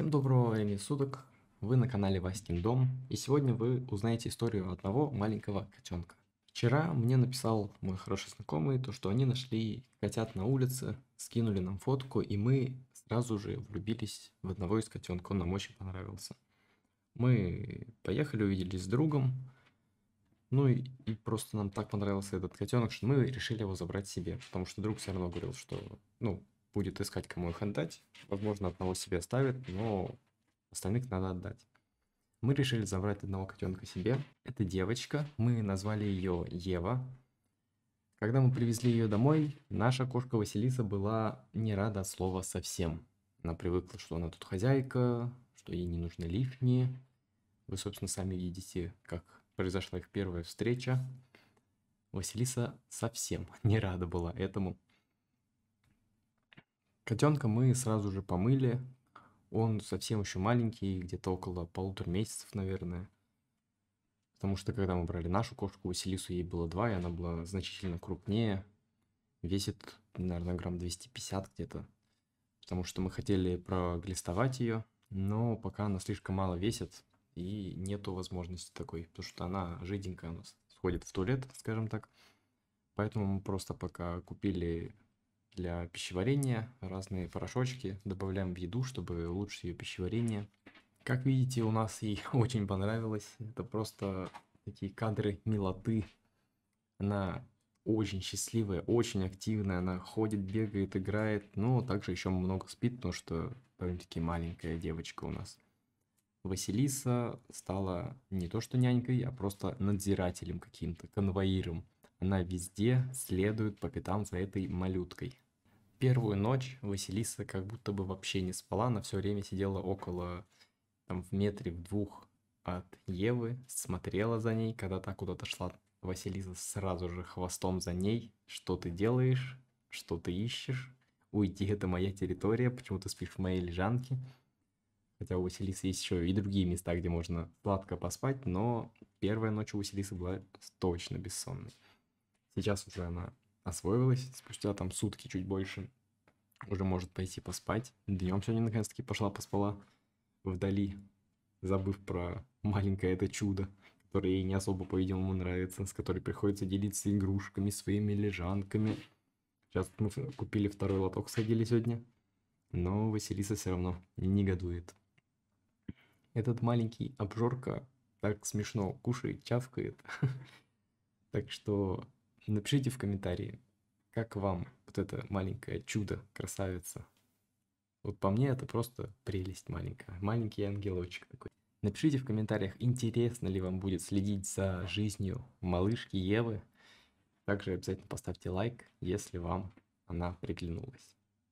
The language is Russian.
Всем доброго времени суток, вы на канале Вастин Дом, и сегодня вы узнаете историю одного маленького котенка. Вчера мне написал мой хороший знакомый, то что они нашли котят на улице, скинули нам фотку, и мы сразу же влюбились в одного из котенков, он нам очень понравился. Мы поехали, увиделись с другом, ну и, и просто нам так понравился этот котенок, что мы решили его забрать себе, потому что друг все равно говорил, что, ну, будет искать, кому их отдать. Возможно, одного себе оставит, но остальных надо отдать. Мы решили забрать одного котенка себе. Это девочка, мы назвали ее Ева. Когда мы привезли ее домой, наша кошка Василиса была не рада слова совсем. Она привыкла, что она тут хозяйка, что ей не нужны лишние. Вы, собственно, сами видите, как произошла их первая встреча. Василиса совсем не рада была этому. Котенка мы сразу же помыли. Он совсем еще маленький, где-то около полутора месяцев, наверное. Потому что когда мы брали нашу кошку у Селису ей было два, и она была значительно крупнее. Весит, наверное, грамм 250 где-то. Потому что мы хотели проглистовать ее, но пока она слишком мало весит, и нету возможности такой, потому что она жиденькая у нас, сходит в туалет, скажем так. Поэтому мы просто пока купили для пищеварения, разные порошочки добавляем в еду, чтобы улучшить ее пищеварение. Как видите, у нас ей очень понравилось. Это просто такие кадры милоты. Она очень счастливая, очень активная. Она ходит, бегает, играет, но также еще много спит, потому что довольно-таки маленькая девочка у нас. Василиса стала не то что нянькой, а просто надзирателем каким-то, конвоиром. Она везде следует по пятам за этой малюткой первую ночь Василиса как будто бы вообще не спала, она все время сидела около, там, в метре, в двух от Евы, смотрела за ней, когда та куда-то шла, Василиса сразу же хвостом за ней, что ты делаешь, что ты ищешь, уйди, это моя территория, почему ты спишь в моей лежанке. Хотя у Василисы есть еще и другие места, где можно сладко поспать, но первая ночь у Василисы была точно бессонной. Сейчас уже она освоилась спустя там сутки, чуть больше. Уже может пойти поспать. Днем сегодня наконец-таки пошла поспала вдали, забыв про маленькое это чудо, которое ей не особо, по-видимому, нравится, с которой приходится делиться игрушками, своими лежанками. Сейчас мы купили второй лоток, сходили сегодня. Но Василиса все равно негодует. Этот маленький обжорка так смешно кушает, чавкает. Так что Напишите в комментарии, как вам вот это маленькое чудо, красавица. Вот по мне это просто прелесть маленькая, маленький ангелочек такой. Напишите в комментариях, интересно ли вам будет следить за жизнью малышки Евы. Также обязательно поставьте лайк, если вам она приглянулась.